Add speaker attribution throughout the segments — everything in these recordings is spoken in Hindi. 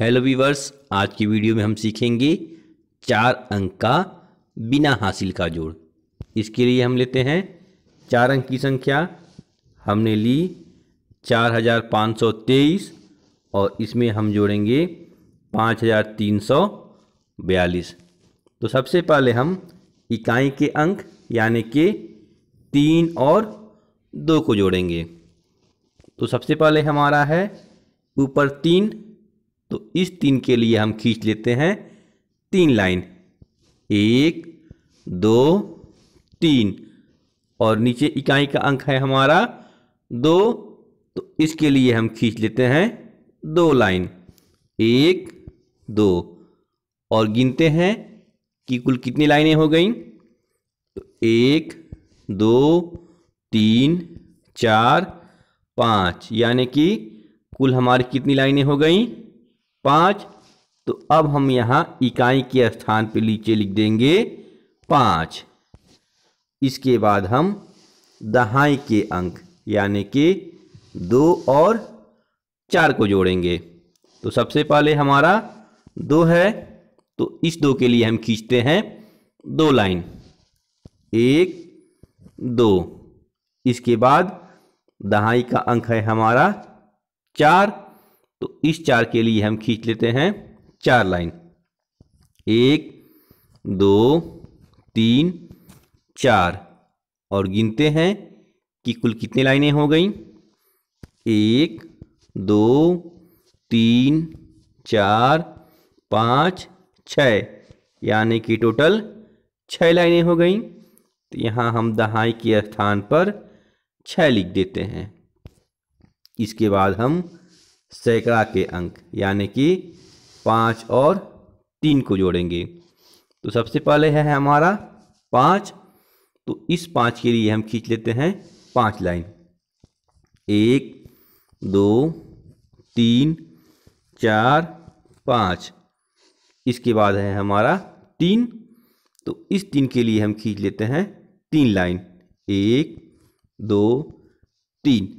Speaker 1: हेलो वीवर्स आज की वीडियो में हम सीखेंगे चार अंक का बिना हासिल का जोड़ इसके लिए हम लेते हैं चार अंक की संख्या हमने ली चार हजार पाँच सौ तेईस और इसमें हम जोड़ेंगे पाँच हजार तीन सौ बयालीस तो सबसे पहले हम इकाई के अंक यानी कि तीन और दो को जोड़ेंगे तो सबसे पहले हमारा है ऊपर तीन तो इस तीन के लिए हम खींच लेते हैं तीन लाइन एक दो तीन और नीचे इकाई का अंक है हमारा दो तो इसके लिए हम खींच लेते हैं दो लाइन एक दो और गिनते हैं कि कुल कितनी लाइनें हो गई तो एक दो तीन चार पाँच यानी कि कुल हमारी कितनी लाइनें हो गई पाँच तो अब हम यहाँ इकाई के स्थान पे नीचे लिख देंगे पाँच इसके बाद हम दहाई के अंक यानी कि दो और चार को जोड़ेंगे तो सबसे पहले हमारा दो है तो इस दो के लिए हम खींचते हैं दो लाइन एक दो इसके बाद दहाई का अंक है हमारा चार तो इस चार के लिए हम खींच लेते हैं चार लाइन एक दो तीन चार और गिनते हैं कि कुल कितने लाइनें हो गई एक दो तीन चार पाँच छ यानी कि टोटल छः लाइनें हो गई तो यहाँ हम दहाई के स्थान पर छः लिख देते हैं इसके बाद हम सैकड़ा के अंक यानी कि पाँच और तीन को जोड़ेंगे तो सबसे पहले है हमारा पाँच तो इस पाँच के लिए हम खींच लेते हैं पाँच लाइन एक दो तीन चार पाँच इसके बाद है हमारा तीन तो इस तीन के लिए हम खींच लेते हैं तीन लाइन एक दो तीन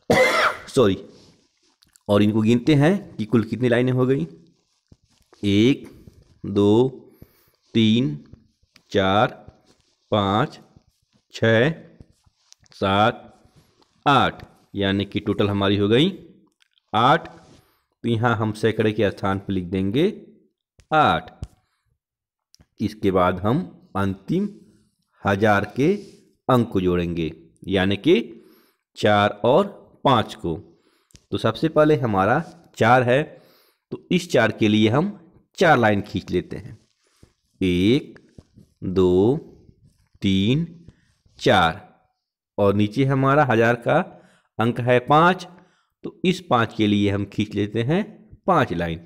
Speaker 1: सॉरी और इनको गिनते हैं कि कुल कितनी लाइनें हो गई एक दो तीन चार पाँच छ सात आठ यानी कि टोटल हमारी हो गई आठ तो यहाँ हम सैकड़े के स्थान पर लिख देंगे आठ इसके बाद हम अंतिम हजार के अंक को जोड़ेंगे यानी कि चार और पाँच को तो सबसे पहले हमारा चार है तो इस चार के लिए हम चार लाइन खींच लेते हैं एक दो तीन चार और नीचे हमारा हजार का अंक है पाँच तो इस पाँच के लिए हम खींच लेते हैं पाँच लाइन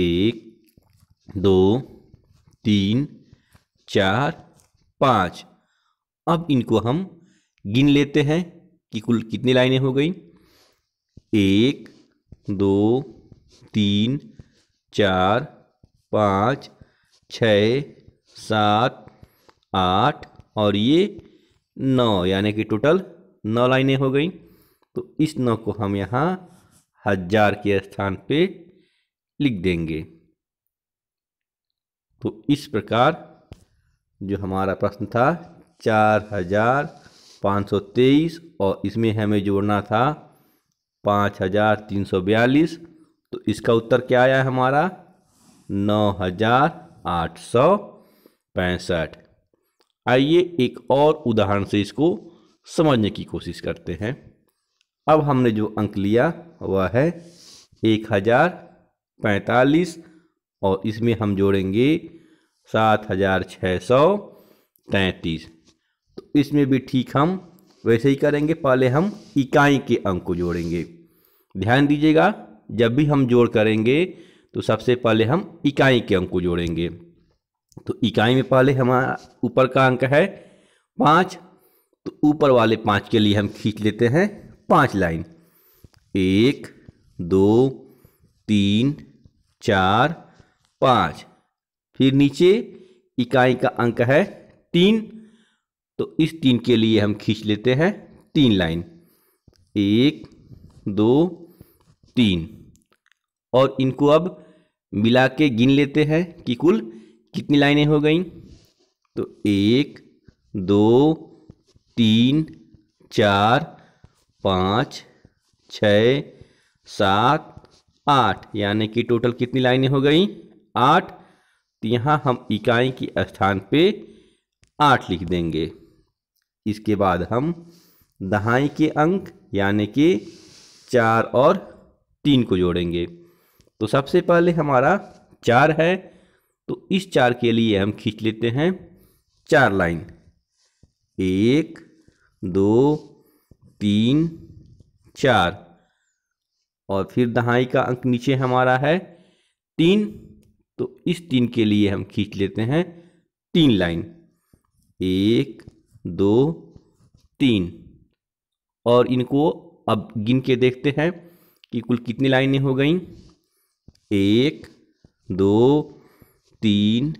Speaker 1: एक दो तीन चार पाँच अब इनको हम गिन लेते हैं कि कुल कितनी लाइनें हो गई एक दो तीन चार पाँच छ सात आठ और ये नौ यानी कि टोटल नौ लाइनें हो गई तो इस नौ को हम यहाँ हजार के स्थान पे लिख देंगे तो इस प्रकार जो हमारा प्रश्न था चार हजार पाँच सौ तेईस और इसमें हमें जोड़ना था पाँच हजार तीन सौ बयालीस तो इसका उत्तर क्या आया हमारा नौ हजार आठ सौ पैंसठ आइए एक और उदाहरण से इसको समझने की कोशिश करते हैं अब हमने जो अंक लिया वह है एक हजार पैंतालीस और इसमें हम जोड़ेंगे सात हजार छः सौ तैंतीस तो इसमें भी ठीक हम वैसे ही करेंगे पहले हम इकाई के अंक को जोड़ेंगे ध्यान दीजिएगा जब भी हम जोड़ करेंगे तो सबसे पहले हम इकाई के अंक को जोड़ेंगे तो इकाई में पहले हमारा ऊपर का अंक है पाँच तो ऊपर वाले पाँच के लिए हम खींच लेते हैं पाँच लाइन एक दो तीन चार पाँच फिर नीचे इकाई का अंक है तीन तो इस तीन के लिए हम खींच लेते हैं तीन लाइन एक दो तीन और इनको अब मिला के गिन लेते हैं कि कुल कितनी लाइनें हो गई तो एक दो तीन चार पाँच छ सात आठ यानी कि टोटल कितनी लाइनें हो गई आठ तो यहाँ हम इकाई के स्थान पे आठ लिख देंगे इसके बाद हम दहाई के अंक यानी कि चार और तीन को जोड़ेंगे तो सबसे पहले हमारा चार है तो इस चार के लिए हम खींच लेते हैं चार लाइन एक दो तीन चार और फिर दहाई का अंक नीचे हमारा है तीन तो इस तीन के लिए हम खींच लेते हैं तीन लाइन एक दो तीन और इनको अब गिन के देखते हैं कि कुल कितनी लाइनें हो गई एक दो तीन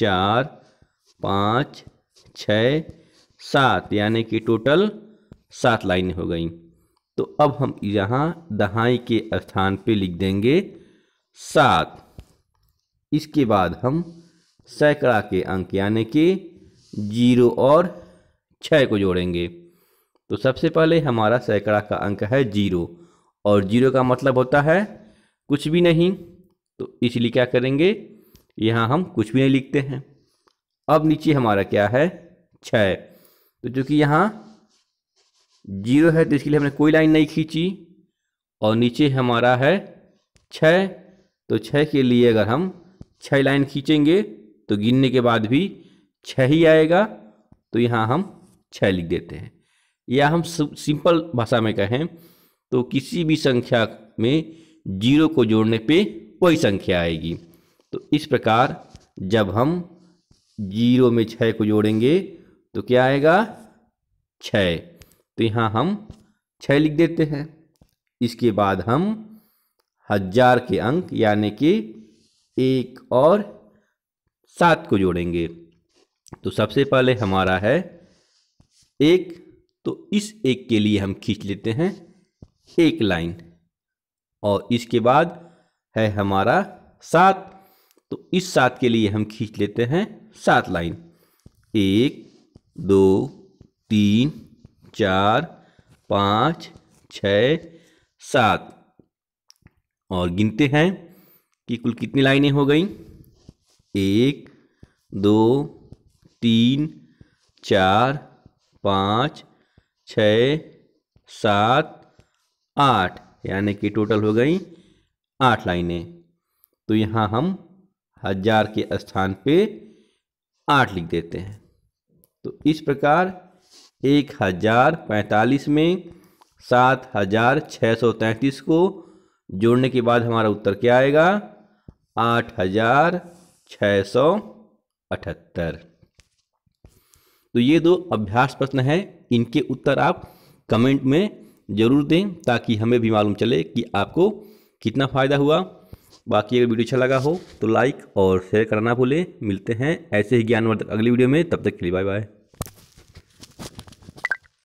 Speaker 1: चार पाँच छ सात यानी कि टोटल सात लाइनें हो गई तो अब हम यहाँ दहाई के स्थान पे लिख देंगे सात इसके बाद हम सैकड़ा के अंक यानी कि जीरो और छः को जोड़ेंगे तो सबसे पहले हमारा सैकड़ा का अंक है जीरो और जीरो का मतलब होता है कुछ भी नहीं तो इसलिए क्या करेंगे यहाँ हम कुछ भी नहीं लिखते हैं अब नीचे हमारा क्या है छः तो चूँकि यहाँ जीरो है तो इसके लिए हमने कोई लाइन नहीं खींची और नीचे हमारा है छः तो छः के लिए अगर हम छः लाइन खींचेंगे तो गिनने के बाद भी छः ही आएगा तो यहाँ हम छः लिख देते हैं या हम सिंपल भाषा में कहें तो किसी भी संख्या में जीरो को जोड़ने पे कोई संख्या आएगी तो इस प्रकार जब हम जीरो में छः को जोड़ेंगे तो क्या आएगा छः तो यहाँ हम छः लिख देते हैं इसके बाद हम हजार के अंक यानी कि एक और सात को जोड़ेंगे तो सबसे पहले हमारा है एक तो इस एक के लिए हम खींच लेते हैं एक लाइन और इसके बाद है हमारा सात तो इस सात के लिए हम खींच लेते हैं सात लाइन एक दो तीन चार पाँच छ सात और गिनते हैं कि कुल कितनी लाइनें हो गई एक दो तीन चार पाँच छ सात आठ यानी कि टोटल हो गई आठ लाइनें तो यहाँ हम हजार के स्थान पे आठ लिख देते हैं तो इस प्रकार एक हजार पैंतालीस में सात हजार छः सौ तैंतीस को जोड़ने के बाद हमारा उत्तर क्या आएगा आठ हजार छः सौ अठहत्तर तो ये दो अभ्यास प्रश्न हैं इनके उत्तर आप कमेंट में ज़रूर दें ताकि हमें भी मालूम चले कि आपको कितना फ़ायदा हुआ बाकी अगर वीडियो अच्छा लगा हो तो लाइक और शेयर करना भूलें मिलते हैं ऐसे ही ज्ञानवर्धक अगली वीडियो में तब तक के लिए बाय बाय